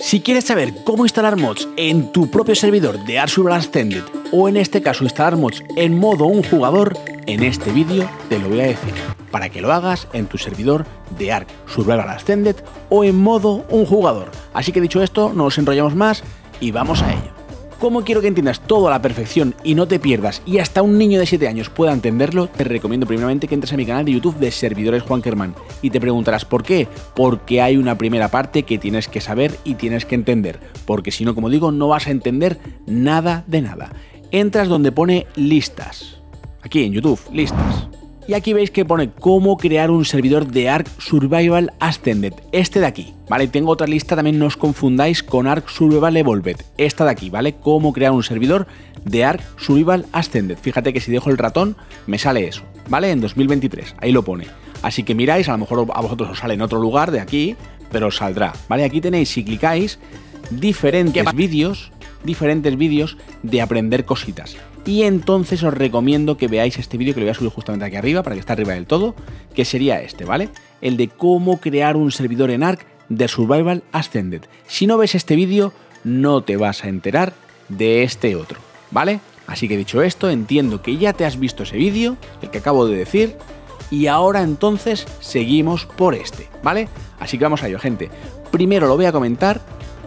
Si quieres saber cómo instalar mods en tu propio servidor de Survival Extended o en este caso instalar mods en modo un jugador, en este vídeo te lo voy a decir para que lo hagas en tu servidor de ARC Survival Ascended o en modo un jugador. Así que dicho esto, no nos enrollamos más y vamos a ello. Como quiero que entiendas todo a la perfección y no te pierdas y hasta un niño de 7 años pueda entenderlo, te recomiendo primeramente que entres a mi canal de YouTube de Servidores Juan Kerman y te preguntarás por qué. Porque hay una primera parte que tienes que saber y tienes que entender, porque si no, como digo, no vas a entender nada de nada. Entras donde pone listas. Aquí en YouTube, listas. Y aquí veis que pone cómo crear un servidor de ARC Survival Ascended, este de aquí, ¿vale? Tengo otra lista, también no os confundáis con Ark Survival Evolved, esta de aquí, ¿vale? Cómo crear un servidor de Ark Survival Ascended. Fíjate que si dejo el ratón me sale eso, ¿vale? En 2023, ahí lo pone. Así que miráis, a lo mejor a vosotros os sale en otro lugar de aquí, pero os saldrá, ¿vale? Aquí tenéis, si clicáis, diferentes vídeos, diferentes vídeos de aprender cositas. Y entonces os recomiendo que veáis este vídeo que lo voy a subir justamente aquí arriba, para que esté arriba del todo, que sería este, ¿vale? El de cómo crear un servidor en ARC de Survival Ascended. Si no ves este vídeo, no te vas a enterar de este otro, ¿vale? Así que dicho esto, entiendo que ya te has visto ese vídeo, el que acabo de decir, y ahora entonces seguimos por este, ¿vale? Así que vamos a ello, gente. Primero lo voy a comentar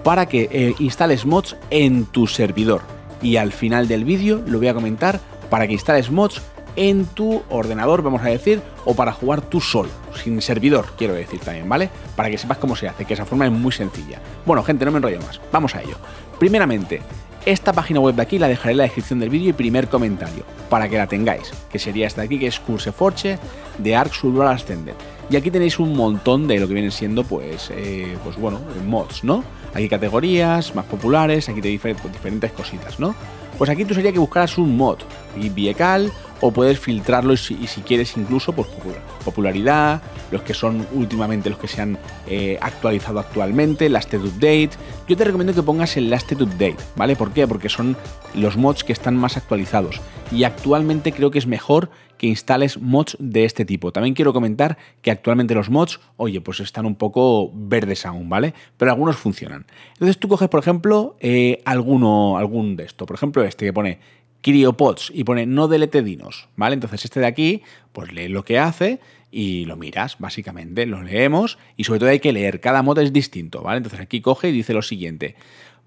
para que eh, instales mods en tu servidor, y al final del vídeo lo voy a comentar para que instales mods en tu ordenador, vamos a decir, o para jugar tú solo, sin servidor, quiero decir también, ¿vale? Para que sepas cómo se hace, que esa forma es muy sencilla. Bueno, gente, no me enrollo más, vamos a ello. Primeramente, esta página web de aquí la dejaré en la descripción del vídeo y primer comentario, para que la tengáis, que sería esta aquí, que es Curseforge de Arc Survival Ascended. Y aquí tenéis un montón de lo que vienen siendo, pues, eh, pues bueno, mods, ¿no? Aquí categorías, más populares, aquí te pues, diferentes cositas, ¿no? Pues aquí tú sería que buscaras un mod, y Viecal, o puedes filtrarlo y si, quieres incluso pues, por popularidad, los que son últimamente los que se han eh, actualizado actualmente, Last Update. Yo te recomiendo que pongas el Last Update, ¿vale? ¿Por qué? Porque son los mods que están más actualizados y actualmente creo que es mejor que instales mods de este tipo. También quiero comentar que actualmente los mods, oye, pues están un poco verdes aún, ¿vale? Pero algunos funcionan. Entonces tú coges, por ejemplo, eh, alguno, algún de esto. Por ejemplo, este que pone CryoPods y pone no delete dinos, ¿vale? Entonces este de aquí, pues lee lo que hace y lo miras, básicamente, lo leemos y sobre todo hay que leer, cada mod es distinto, ¿vale? Entonces aquí coge y dice lo siguiente,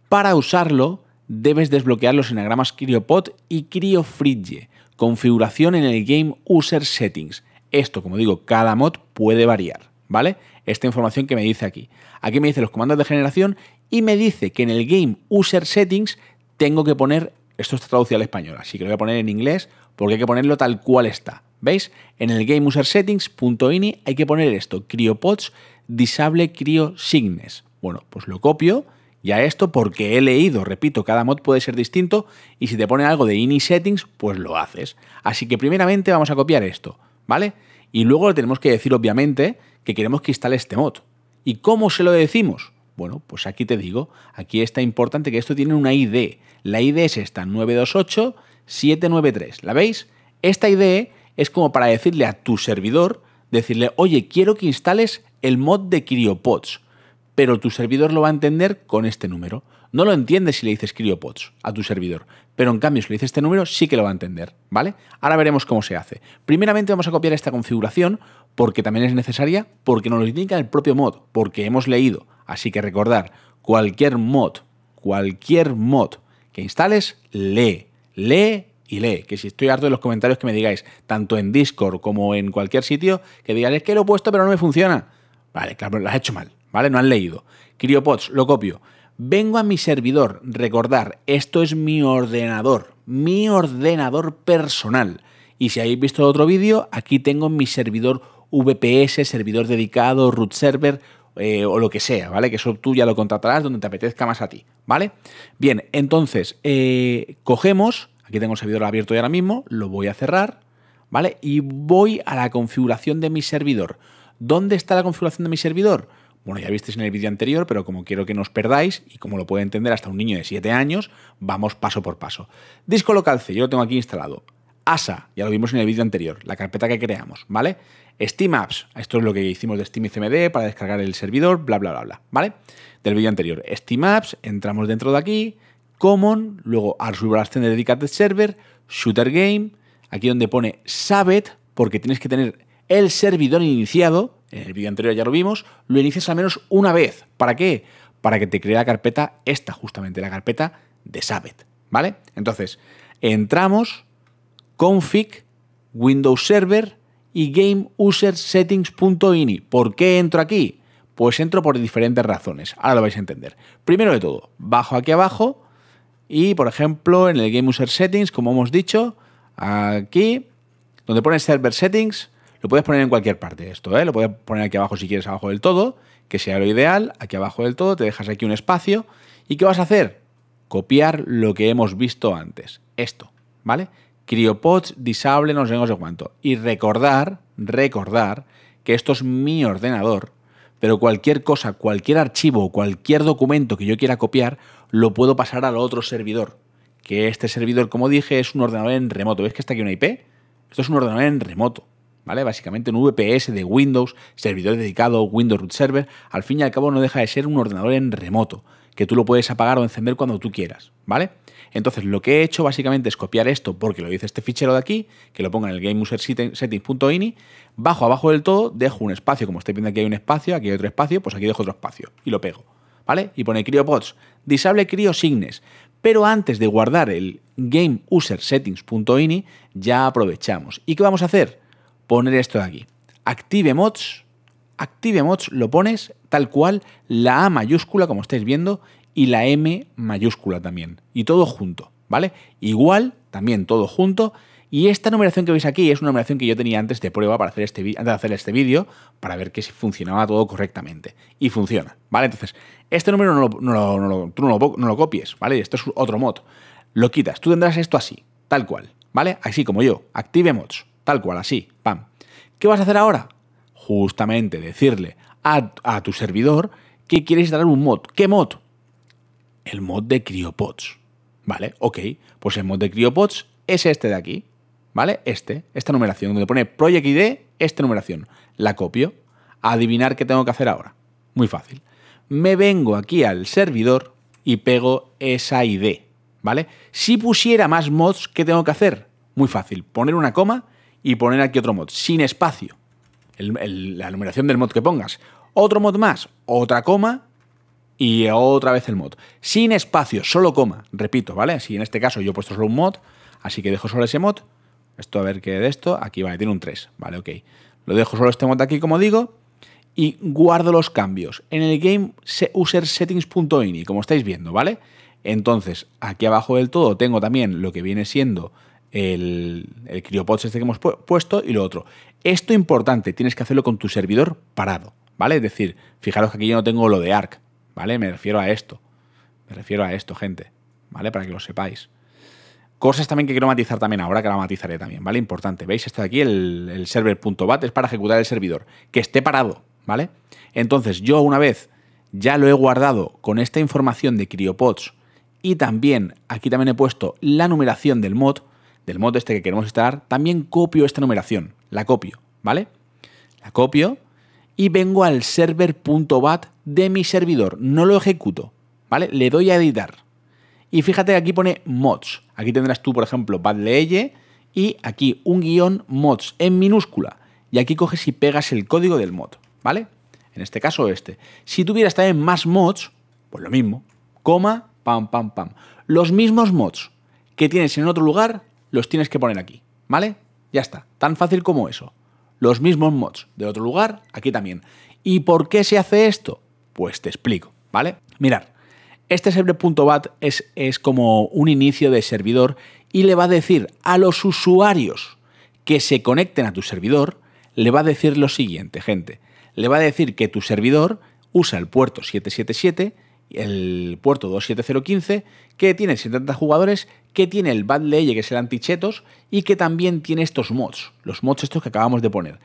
para usarlo debes desbloquear los enagramas criopod y CryoFridge configuración en el Game User Settings. Esto, como digo, cada mod puede variar, ¿vale? Esta información que me dice aquí. Aquí me dice los comandos de generación y me dice que en el Game User Settings tengo que poner, esto está traducido al español, así que lo voy a poner en inglés porque hay que ponerlo tal cual está. ¿Veis? En el Game User Settings.ini hay que poner esto, CryoPods Disable Crio Signes. Bueno, pues lo copio y esto porque he leído, repito, cada mod puede ser distinto y si te pone algo de ini settings, pues lo haces. Así que primeramente vamos a copiar esto, ¿vale? Y luego le tenemos que decir obviamente que queremos que instale este mod. ¿Y cómo se lo decimos? Bueno, pues aquí te digo, aquí está importante que esto tiene una ID. La ID es esta, 928793. ¿La veis? Esta ID es como para decirle a tu servidor, decirle, oye, quiero que instales el mod de CryoPods pero tu servidor lo va a entender con este número. No lo entiende si le dices CryoPods a tu servidor, pero en cambio si le dices este número sí que lo va a entender, ¿vale? Ahora veremos cómo se hace. Primeramente vamos a copiar esta configuración porque también es necesaria, porque nos lo indica el propio mod, porque hemos leído. Así que recordar, cualquier mod, cualquier mod que instales, lee, lee y lee. Que si estoy harto de los comentarios que me digáis, tanto en Discord como en cualquier sitio, que digáis, que lo he puesto pero no me funciona. Vale, claro, lo has hecho mal. ¿vale? No han leído. Criopods, lo copio. Vengo a mi servidor, recordar, esto es mi ordenador, mi ordenador personal. Y si habéis visto otro vídeo, aquí tengo mi servidor VPS, servidor dedicado, root server eh, o lo que sea, ¿vale? Que eso tú ya lo contratarás donde te apetezca más a ti, ¿vale? Bien, entonces, eh, cogemos, aquí tengo el servidor abierto ya ahora mismo, lo voy a cerrar, ¿vale? Y voy a la configuración de mi servidor. ¿Dónde está la configuración de mi servidor? Bueno, ya visteis en el vídeo anterior, pero como quiero que no os perdáis y como lo puede entender hasta un niño de 7 años, vamos paso por paso. Disco local C, yo lo tengo aquí instalado. ASA, ya lo vimos en el vídeo anterior, la carpeta que creamos, ¿vale? Steam Apps, esto es lo que hicimos de Steam y CMD para descargar el servidor, bla, bla, bla, bla, ¿vale? Del vídeo anterior. Steam Apps, entramos dentro de aquí, Common, luego Archive Ascender Dedicated Server, Shooter Game, aquí donde pone Sabbath, porque tienes que tener el servidor iniciado, en el vídeo anterior ya lo vimos, lo inicias al menos una vez. ¿Para qué? Para que te cree la carpeta, esta justamente, la carpeta de Sabbath, ¿vale? Entonces, entramos, config, Windows Server y GameUserSettings.ini. ¿Por qué entro aquí? Pues entro por diferentes razones, ahora lo vais a entender. Primero de todo, bajo aquí abajo y, por ejemplo, en el Game Settings, como hemos dicho, aquí, donde pone Server Settings, lo puedes poner en cualquier parte esto, ¿eh? Lo puedes poner aquí abajo si quieres, abajo del todo, que sea lo ideal. Aquí abajo del todo te dejas aquí un espacio. ¿Y qué vas a hacer? Copiar lo que hemos visto antes. Esto, ¿vale? Criopods, disable, no sé, de cuánto. Y recordar, recordar que esto es mi ordenador, pero cualquier cosa, cualquier archivo, cualquier documento que yo quiera copiar, lo puedo pasar al otro servidor. Que este servidor, como dije, es un ordenador en remoto. ¿Ves que está aquí una IP? Esto es un ordenador en remoto. ¿vale? Básicamente un VPS de Windows, servidor dedicado, Windows Root Server, al fin y al cabo no deja de ser un ordenador en remoto, que tú lo puedes apagar o encender cuando tú quieras, ¿vale? Entonces lo que he hecho básicamente es copiar esto porque lo dice este fichero de aquí, que lo ponga en el gameusersettings.ini, bajo abajo del todo, dejo un espacio, como usted viendo aquí hay un espacio, aquí hay otro espacio, pues aquí dejo otro espacio y lo pego, ¿vale? Y pone CrioPots. disable CryoSignes, pero antes de guardar el gameusersettings.ini ya aprovechamos. ¿Y qué vamos a hacer? poner esto de aquí. Active mods, active mods lo pones tal cual, la A mayúscula como estáis viendo y la M mayúscula también. Y todo junto, ¿vale? Igual, también todo junto. Y esta numeración que veis aquí es una numeración que yo tenía antes de prueba para hacer este antes de hacer este vídeo para ver que si funcionaba todo correctamente. Y funciona, ¿vale? Entonces, este número no lo, no lo copies, ¿vale? Esto es otro mod. Lo quitas, tú tendrás esto así, tal cual, ¿vale? Así como yo, active mods tal cual, así, pam. ¿Qué vas a hacer ahora? Justamente decirle a, a tu servidor que quieres instalar un mod. ¿Qué mod? El mod de CryoPods. ¿Vale? Ok, pues el mod de CryoPods es este de aquí. ¿Vale? Este, esta numeración, donde pone Project ID, esta numeración. La copio. Adivinar qué tengo que hacer ahora. Muy fácil. Me vengo aquí al servidor y pego esa ID. ¿Vale? Si pusiera más mods, ¿qué tengo que hacer? Muy fácil, poner una coma y poner aquí otro mod, sin espacio. la numeración del mod que pongas. Otro mod más, otra coma y otra vez el mod. Sin espacio, solo coma, repito, ¿vale? Así en este caso yo he puesto solo un mod, así que dejo solo ese mod. Esto a ver qué de esto. Aquí, vale, tiene un 3, vale, ok. Lo dejo solo este mod aquí, como digo, y guardo los cambios en el game user settings.ini, como estáis viendo, ¿vale? Entonces, aquí abajo del todo tengo también lo que viene siendo el, criopods este que hemos puesto y lo otro. Esto importante, tienes que hacerlo con tu servidor parado, ¿vale? Es decir, fijaros que aquí yo no tengo lo de ARC, ¿vale? Me refiero a esto. Me refiero a esto, gente, ¿vale? Para que lo sepáis. Cosas también que quiero matizar también ahora, que la matizaré también, ¿vale? Importante. ¿Veis? Esto de aquí, el, server.bat, es para ejecutar el servidor. Que esté parado, ¿vale? Entonces, yo una vez ya lo he guardado con esta información de criopods y también aquí también he puesto la numeración del mod, del modo este que queremos instalar, también copio esta numeración, la copio, ¿vale? La copio y vengo al server.bat de mi servidor, no lo ejecuto, ¿vale? Le doy a editar. Y fíjate que aquí pone mods. Aquí tendrás tú, por ejemplo, badleye y aquí un guión mods en minúscula. Y aquí coges y pegas el código del mod, ¿vale? En este caso este. Si tuvieras también más mods, pues lo mismo. Coma, pam, pam, pam. Los mismos mods que tienes en otro lugar, los tienes que poner aquí, ¿vale? Ya está, tan fácil como eso. Los mismos mods de otro lugar, aquí también. ¿Y por qué se hace esto? Pues te explico, ¿vale? Mirad, este server.bat es, es como un inicio de servidor y le va a decir a los usuarios que se conecten a tu servidor, le va a decir lo siguiente, gente. Le va a decir que tu servidor usa el puerto 777 el puerto 27015, que tiene 70 jugadores, que tiene el Bad que es el antichetos, y que también tiene estos mods, los mods estos que acabamos de poner.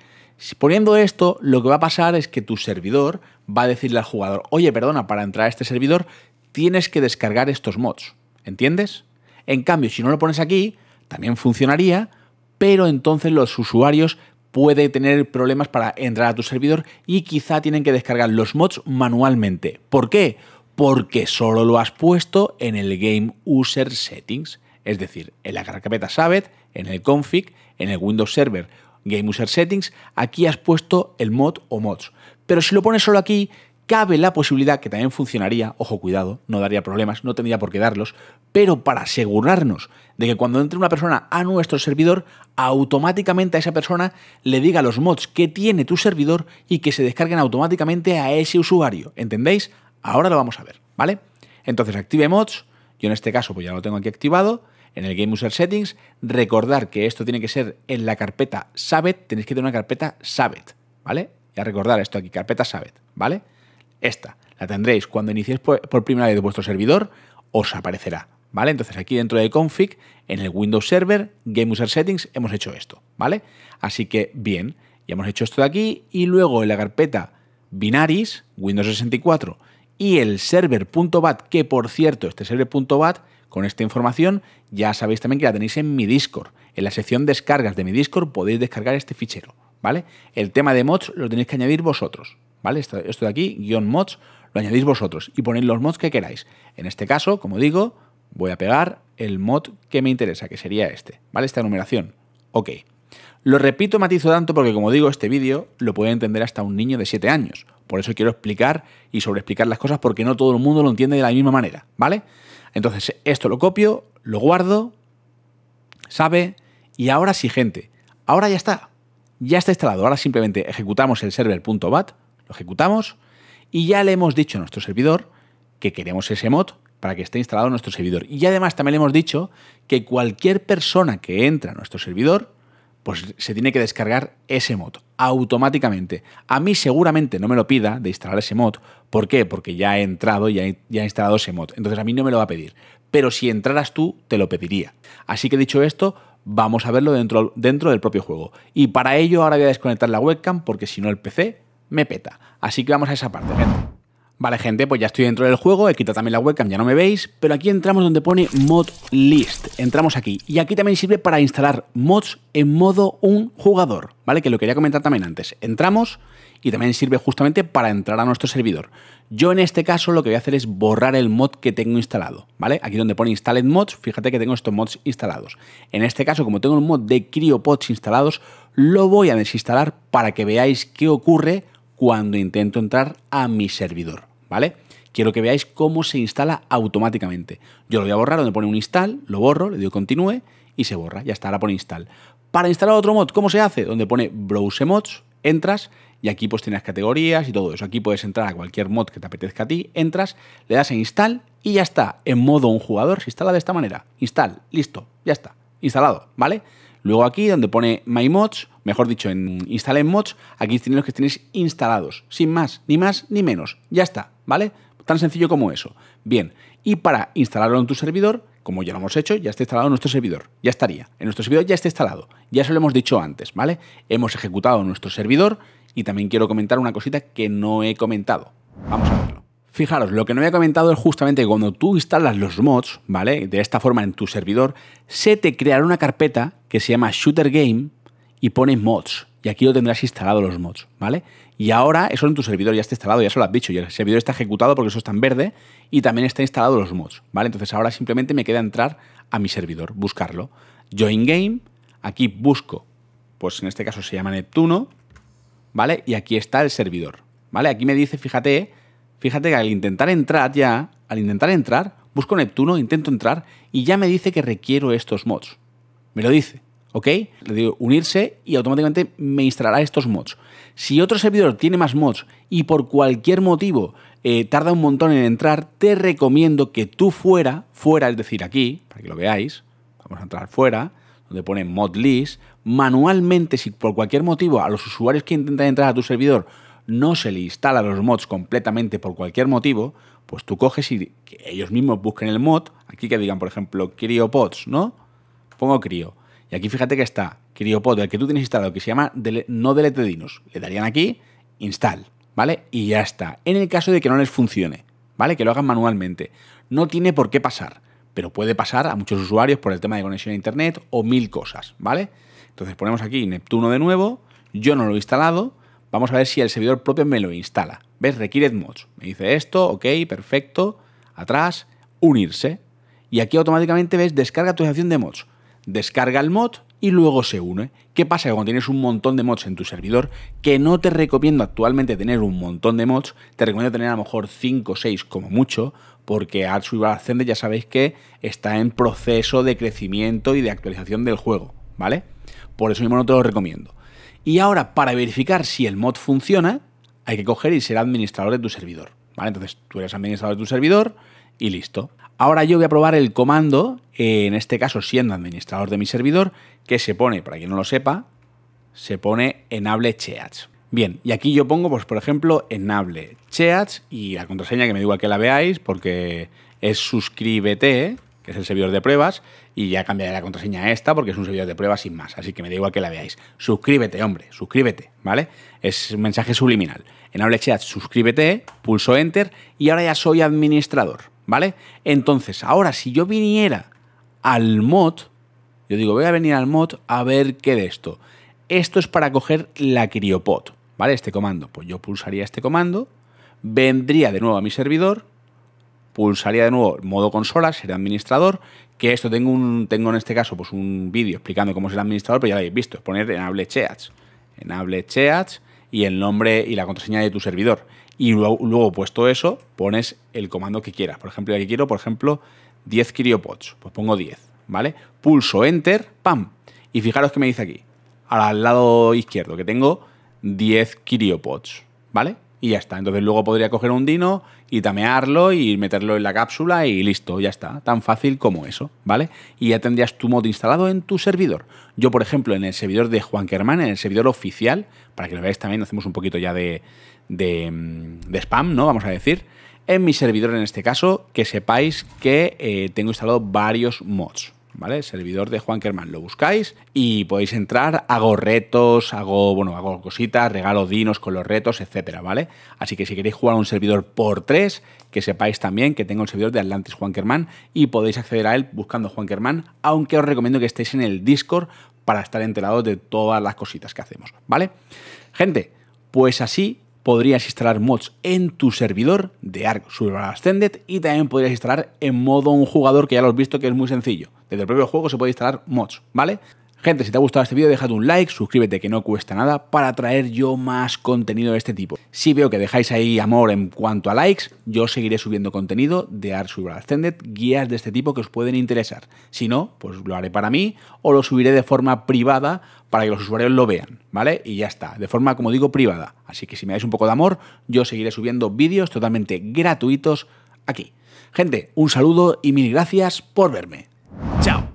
Poniendo esto, lo que va a pasar es que tu servidor va a decirle al jugador, oye, perdona, para entrar a este servidor tienes que descargar estos mods, ¿entiendes? En cambio, si no lo pones aquí, también funcionaría, pero entonces los usuarios pueden tener problemas para entrar a tu servidor y quizá tienen que descargar los mods manualmente. ¿Por qué? porque solo lo has puesto en el Game User Settings, es decir, en la carpeta Sabbath, en el config, en el Windows Server Game User Settings, aquí has puesto el mod o mods. Pero si lo pones solo aquí, cabe la posibilidad que también funcionaría, ojo cuidado, no daría problemas, no tendría por qué darlos, pero para asegurarnos de que cuando entre una persona a nuestro servidor, automáticamente a esa persona le diga los mods que tiene tu servidor y que se descarguen automáticamente a ese usuario, ¿entendéis? Ahora lo vamos a ver, ¿vale? Entonces, active mods. Yo en este caso, pues ya lo tengo aquí activado. En el Game User Settings, recordar que esto tiene que ser en la carpeta Sabet. Tenéis que tener una carpeta Sabet, ¿vale? Ya recordar esto aquí, carpeta Sabet, ¿vale? Esta la tendréis cuando iniciéis por primera vez vuestro servidor, os aparecerá, ¿vale? Entonces aquí dentro de config, en el Windows Server, Game User Settings, hemos hecho esto, ¿vale? Así que bien, ya hemos hecho esto de aquí y luego en la carpeta Binaris, Windows 64 y el server.bat, que por cierto, este server.bat, con esta información, ya sabéis también que la tenéis en mi Discord. En la sección descargas de mi Discord podéis descargar este fichero, ¿vale? El tema de mods lo tenéis que añadir vosotros, ¿vale? Esto, de aquí, guión mods, lo añadís vosotros y ponéis los mods que queráis. En este caso, como digo, voy a pegar el mod que me interesa, que sería este, ¿vale? Esta numeración. Ok. Lo repito, matizo tanto porque, como digo, este vídeo lo puede entender hasta un niño de 7 años. Por eso quiero explicar y sobreexplicar las cosas porque no todo el mundo lo entiende de la misma manera, ¿vale? Entonces, esto lo copio, lo guardo, sabe, y ahora sí, gente, ahora ya está, ya está instalado. Ahora simplemente ejecutamos el server.bat, lo ejecutamos, y ya le hemos dicho a nuestro servidor que queremos ese mod para que esté instalado en nuestro servidor. Y además también le hemos dicho que cualquier persona que entra a nuestro servidor, pues se tiene que descargar ese mod automáticamente. A mí seguramente no me lo pida de instalar ese mod. ¿Por qué? Porque ya he entrado y ya he, instalado ese mod. Entonces a mí no me lo va a pedir. Pero si entraras tú, te lo pediría. Así que dicho esto, vamos a verlo dentro, dentro del propio juego. Y para ello ahora voy a desconectar la webcam porque si no el PC me peta. Así que vamos a esa parte, Vale, gente, pues ya estoy dentro del juego, he quitado también la webcam, ya no me veis, pero aquí entramos donde pone mod list. Entramos aquí. Y aquí también sirve para instalar mods en modo un jugador, ¿vale? Que lo quería comentar también antes. Entramos y también sirve justamente para entrar a nuestro servidor. Yo en este caso lo que voy a hacer es borrar el mod que tengo instalado, ¿vale? Aquí donde pone installed mods, fíjate que tengo estos mods instalados. En este caso, como tengo el mod de CryoPods instalados, lo voy a desinstalar para que veáis qué ocurre cuando intento entrar a mi servidor. ¿vale? Quiero que veáis cómo se instala automáticamente. Yo lo voy a borrar donde pone un install, lo borro, le doy continúe y se borra. Ya está, ahora pone install. Para instalar otro mod, ¿cómo se hace? Donde pone browse mods, entras y aquí pues tienes categorías y todo eso. Aquí puedes entrar a cualquier mod que te apetezca a ti, entras, le das a install y ya está. En modo un jugador se instala de esta manera. Install, listo, ya está. Instalado, ¿vale? Luego aquí donde pone my mods, mejor dicho, en instalen mods, aquí tenéis los que tenéis instalados, sin más, ni más ni menos. Ya está, ¿vale? Tan sencillo como eso. Bien, y para instalarlo en tu servidor, como ya lo hemos hecho, ya está instalado en nuestro servidor. Ya estaría. En nuestro servidor ya está instalado. Ya se lo hemos dicho antes, ¿vale? Hemos ejecutado nuestro servidor y también quiero comentar una cosita que no he comentado. Vamos a verlo. Fijaros, lo que no había comentado es justamente cuando tú instalas los mods, ¿vale? De esta forma en tu servidor, se te creará una carpeta que se llama Shooter Game, y pones mods. Y aquí lo tendrás instalado los mods, ¿vale? Y ahora eso en tu servidor ya está instalado, ya se lo has dicho, el servidor está ejecutado porque eso está en verde y también está instalado los mods, ¿vale? Entonces ahora simplemente me queda entrar a mi servidor, buscarlo. Join Game, aquí busco, pues en este caso se llama Neptuno, ¿vale? Y aquí está el servidor, ¿vale? Aquí me dice, fíjate, fíjate que al intentar entrar ya, al intentar entrar, busco Neptuno, intento entrar y ya me dice que requiero estos mods. Me lo dice. ¿ok? Le digo unirse y automáticamente me instalará estos mods. Si otro servidor tiene más mods y por cualquier motivo eh, tarda un montón en entrar, te recomiendo que tú fuera, fuera, es decir, aquí, para que lo veáis, vamos a entrar fuera, donde pone mod list, manualmente, si por cualquier motivo a los usuarios que intentan entrar a tu servidor no se le instala los mods completamente por cualquier motivo, pues tú coges y que ellos mismos busquen el mod, aquí que digan, por ejemplo, CryoPods, ¿no? Pongo Cryo y aquí fíjate que está CryoPod el que tú tienes instalado, que se llama no delete dinos. Le darían aquí install, ¿vale? Y ya está. En el caso de que no les funcione, ¿vale? Que lo hagan manualmente. No tiene por qué pasar, pero puede pasar a muchos usuarios por el tema de conexión a internet o mil cosas, ¿vale? Entonces ponemos aquí Neptuno de nuevo, yo no lo he instalado, vamos a ver si el servidor propio me lo instala. ¿Ves? Required mods. Me dice esto, ok, perfecto, atrás, unirse. Y aquí automáticamente ves descarga tu de mods descarga el mod y luego se une. ¿Qué pasa? cuando tienes un montón de mods en tu servidor, que no te recomiendo actualmente tener un montón de mods, te recomiendo tener a lo mejor 5 o 6 como mucho, porque Artsu Ascended ya sabéis que está en proceso de crecimiento y de actualización del juego, ¿vale? Por eso mismo no te lo recomiendo. Y ahora, para verificar si el mod funciona, hay que coger y ser administrador de tu servidor, ¿vale? Entonces, tú eres administrador de tu servidor y listo. Ahora yo voy a probar el comando, eh, en este caso siendo administrador de mi servidor, que se pone, para quien no lo sepa, se pone enable cheats. Bien, y aquí yo pongo, pues por ejemplo, enable cheats y la contraseña que me digo a que la veáis, porque es suscríbete, que es el servidor de pruebas, y ya cambiaré la contraseña a esta porque es un servidor de pruebas sin más, así que me digo a que la veáis. Suscríbete, hombre, suscríbete, ¿vale? Es un mensaje subliminal. Enable cheats, suscríbete, pulso enter y ahora ya soy administrador. ¿Vale? Entonces, ahora si yo viniera al mod, yo digo, voy a venir al mod a ver qué de esto. Esto es para coger la Criopod, ¿vale? Este comando. Pues yo pulsaría este comando, vendría de nuevo a mi servidor, pulsaría de nuevo modo consola, sería administrador, que esto tengo, un, tengo en este caso pues un vídeo explicando cómo ser administrador, pero ya lo habéis visto, es poner enable cheats, enable cheats y el nombre y la contraseña de tu servidor. Y luego, puesto eso, pones el comando que quieras. Por ejemplo, aquí quiero, por ejemplo, 10 criopods. Pues pongo 10, ¿vale? Pulso Enter, ¡pam! Y fijaros que me dice aquí, al lado izquierdo, que tengo 10 criopods, ¿vale? Y ya está. Entonces luego podría coger un dino y tamearlo y meterlo en la cápsula y listo, ya está. Tan fácil como eso, ¿vale? Y ya tendrías tu mod instalado en tu servidor. Yo, por ejemplo, en el servidor de Juan Germán en el servidor oficial, para que lo veáis también, hacemos un poquito ya de, de, spam, ¿no? Vamos a decir. En mi servidor, en este caso, que sepáis que eh, tengo instalado varios mods. ¿Vale? Servidor de Juan Kerman, lo buscáis y podéis entrar, hago retos, hago, bueno, hago cositas, regalo dinos con los retos, etcétera, ¿vale? Así que si queréis jugar a un servidor por tres, que sepáis también que tengo el servidor de Atlantis Juan Kerman y podéis acceder a él buscando Juan Kerman, aunque os recomiendo que estéis en el Discord para estar enterados de todas las cositas que hacemos, ¿vale? Gente, pues así podrías instalar mods en tu servidor de Arc Survival Ascended y también podrías instalar en modo un jugador que ya lo has visto que es muy sencillo. Desde el propio juego se puede instalar mods, ¿vale? Gente, si te ha gustado este vídeo, déjate un like, suscríbete que no cuesta nada para traer yo más contenido de este tipo. Si veo que dejáis ahí amor en cuanto a likes, yo seguiré subiendo contenido de Art Ascended, guías de este tipo que os pueden interesar. Si no, pues lo haré para mí o lo subiré de forma privada para que los usuarios lo vean, ¿vale? Y ya está, de forma, como digo, privada. Así que si me dais un poco de amor, yo seguiré subiendo vídeos totalmente gratuitos aquí. Gente, un saludo y mil gracias por verme. ¡Chao!